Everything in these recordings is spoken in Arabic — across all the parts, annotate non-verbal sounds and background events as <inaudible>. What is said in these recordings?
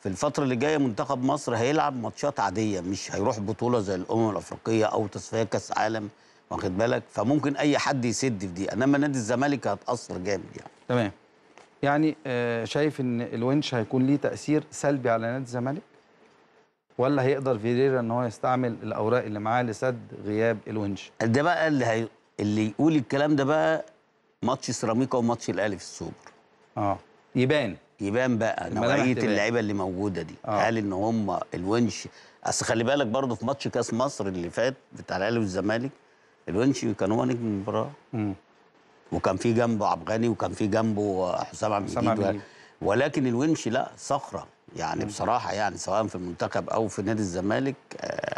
في الفترة اللي جاية منتخب مصر هيلعب ماتشات عادية مش هيروح بطولة زي الأمم الأفريقية أو تصفية كأس عالم واخد بالك فممكن أي حد يسد في دي إنما نادي الزمالك هتأثر جامد يعني تمام يعني آه، شايف إن الونش هيكون ليه تأثير سلبي على نادي الزمالك ولا هيقدر فيريرا إن هو يستعمل الأوراق اللي معاه لسد غياب الونش ده بقى اللي هي... اللي يقول الكلام ده بقى ماتش سيراميكا وماتش الأهلي في السوبر اه يبان يبان بقى نوعيه اللعيبه اللي موجوده دي آه. هل ان هم الونش اصل خلي بالك برضه في ماتش كاس مصر اللي فات بتاع الاهلي والزمالك الونش كان هو نجم المباراه وكان في جنبه الغني وكان في جنبه حسام عبد الجليل ولكن الونش لا صخره يعني مم. بصراحه يعني سواء في المنتخب او في نادي الزمالك آه،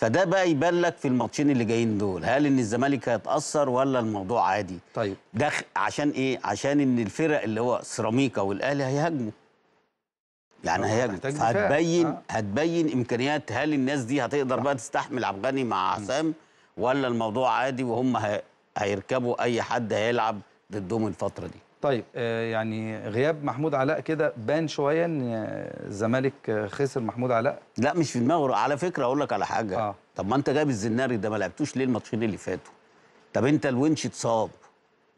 فده بقى يبان لك في الماتشين اللي جايين دول هل ان الزمالك هيتاثر ولا الموضوع عادي طيب ده عشان ايه عشان ان الفرق اللي هو سيراميكا والاهلي هيهاجموا يعني هيهاجموا هتبين آه. هتبين امكانيات هل الناس دي هتقدر بقى تستحمل عبد الغني مع حسام ولا الموضوع عادي وهم هيركبوا اي حد هيلعب ضدهم الفتره دي طيب آه، يعني غياب محمود علاء كده بان شويه ان الزمالك خسر محمود علاء لا مش في دماغه على فكره اقول لك على حاجه آه. طب ما انت جايب الزناري ده ما لعبتوش ليه الماتشين اللي فاتوا طب انت الونش اتصاب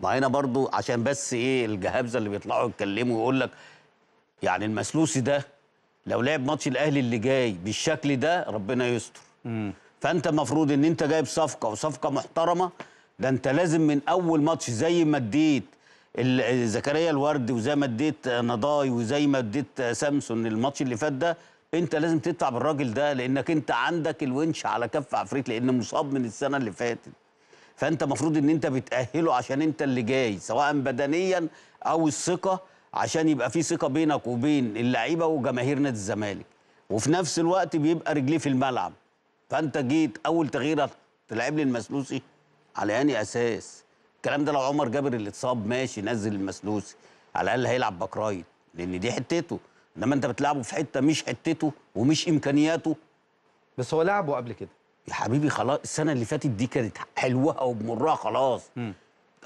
ما هنا برضو عشان بس ايه الجهابزه اللي بيطلعوا يتكلموا ويقول لك يعني المسلوسي ده لو لعب ماتش الاهلي اللي جاي بالشكل ده ربنا يستر م. فانت المفروض ان انت جايب صفقه وصفقه محترمه ده انت لازم من اول ماتش زي ما اديت زكريا الورد وزي ما اديت نضاي وزي ما اديت سامسون الماتش اللي فات ده انت لازم تدفع بالراجل ده لانك انت عندك الونش على كف عفريت لان مصاب من السنه اللي فاتت فانت المفروض ان انت بتاهله عشان انت اللي جاي سواء بدنيا او الثقه عشان يبقى في ثقه بينك وبين اللعيبه وجماهير نادي الزمالك وفي نفس الوقت بيبقى رجليه في الملعب فانت جيت اول تغييره تلعب لي المسلوسي على اني اساس الكلام ده لو عمر جابر اللي اتصاب ماشي نزل المسلوسي على الاقل هيلعب باك رايت لان دي حتته انما انت بتلعبه في حته مش حتته ومش امكانياته بس هو لعبه قبل كده يا حبيبي خلاص السنه اللي فاتت دي كانت حلوه وبمرها خلاص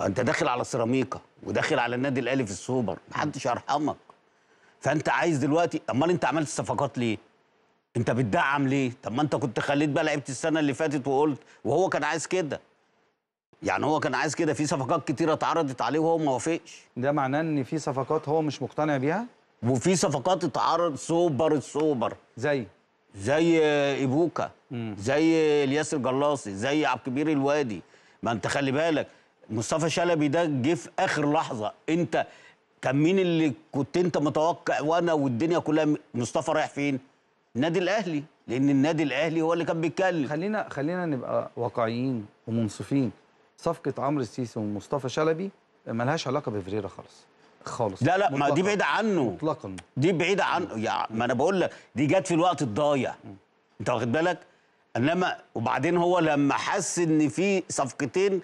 انت داخل على سيراميكا وداخل على النادي الاهلي في السوبر محدش يرحمك فانت عايز دلوقتي امال انت عملت الصفقات ليه انت بتدعم ليه طب ما انت كنت خليت بقى لعيبه السنه اللي فاتت وقلت وهو كان عايز كده يعني هو كان عايز كده في صفقات كتيره اتعرضت عليه وهو ما وافقش ده معناه ان في صفقات هو مش مقتنع بيها وفي صفقات اتعرض سوبر السوبر زي زي ايبوكا زي الياس الجلاصي زي عبد الكبير الوادي ما انت خلي بالك مصطفى شلبي ده جه في اخر لحظه انت كان مين اللي كنت انت متوقع وانا والدنيا كلها مصطفى رايح فين النادي الاهلي لان النادي الاهلي هو اللي كان بيتكلم خلينا خلينا نبقى واقعيين ومنصفين صفقه عمرو السيسي ومصطفى شلبي ملهاش علاقه بفريرا خالص خالص لا لا ما دي بعيده عنه مطلقا دي بعيده عنه يعني ما انا بقول لك دي جت في الوقت الضايع انت واخد بالك انما وبعدين هو لما حس ان في صفقتين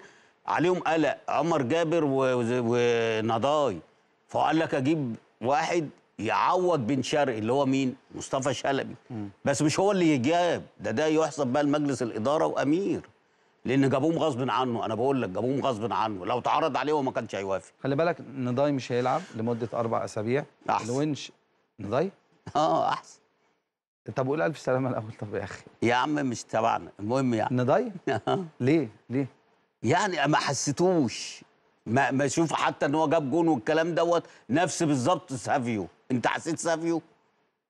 عليهم قلق عمر جابر ونضاي فهو قال لك اجيب واحد يعوض بن شرقي اللي هو مين؟ مصطفى شلبي بس مش هو اللي يجاب ده ده يحسب بقى لمجلس الاداره وامير لان جابوهم غصب عنه انا بقول لك جابوهم غصب عنه لو تعرض عليه وما كانش هيوافق خلي بالك نضاي مش هيلعب لمده اربع اسابيع احسن الونش نضاي <laughs> اه احسن طب قول الف سلامه الاول طب يا اخي يا عم مش تبعنا المهم يعني نضاي <laughs> ليه ليه يعني ما حسيتوش ما ما شوف حتى ان هو جاب جون والكلام دوت نفس بالظبط سافيو انت حسيت سافيو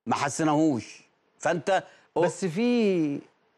ما حسيناهوش فانت بس في